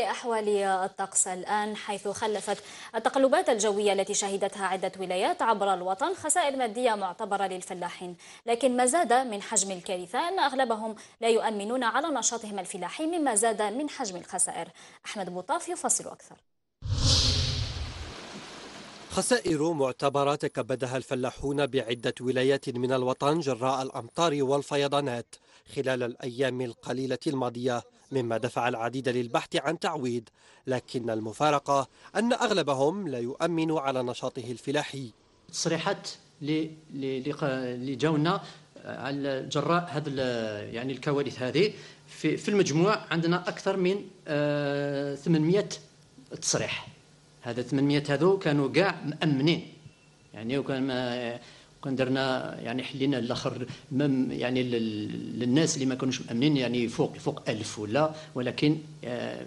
أحوال الطقس الآن حيث خلفت التقلبات الجوية التي شهدتها عدة ولايات عبر الوطن خسائر مادية معتبرة للفلاحين لكن ما زاد من حجم الكارثة أن أغلبهم لا يؤمنون على نشاطهم الفلاحي مما زاد من حجم الخسائر أحمد بوطاف يفصل أكثر خسائر معتبرة تكبدها الفلاحون بعدة ولايات من الوطن جراء الأمطار والفيضانات خلال الأيام القليلة الماضية مما دفع العديد للبحث عن تعويض لكن المفارقة أن أغلبهم لا يؤمن على نشاطه الفلاحي تصريحات لجونا على جراء هذا يعني الكوارث هذه في المجموع عندنا أكثر من 800 آه، تصريح هذا 800 هذو كانوا كاع مامنين يعني وكان ما كان درنا يعني حلينا الاخر مم يعني للناس اللي ما كانوش مامنين يعني فوق فوق 1000 ولا ولكن آه،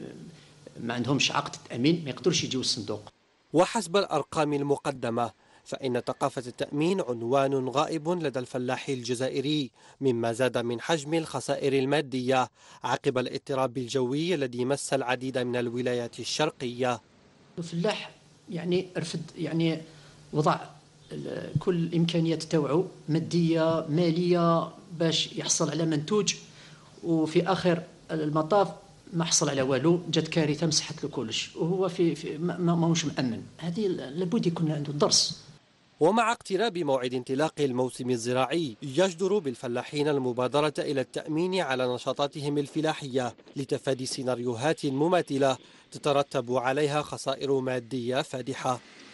ما عندهمش عقد تامين ما يقدرش يجيو الصندوق وحسب الارقام المقدمه فإن ثقافة التأمين عنوان غائب لدى الفلاح الجزائري مما زاد من حجم الخسائر المادية عقب الاضطراب الجوي الذي مس العديد من الولايات الشرقية الفلاح يعني رفد يعني وضع كل الامكانيات تاوعو ماديه ماليه باش يحصل على منتوج وفي اخر المطاف ما حصل على والو جات كارثه مسحت له كلش وهو في, في ماهوش مامن هذه لابد يكون عنده درس ومع اقتراب موعد انطلاق الموسم الزراعي يجدر بالفلاحين المبادرة إلى التأمين على نشاطاتهم الفلاحية لتفادي سيناريوهات مماثلة تترتب عليها خسائر مادية فادحة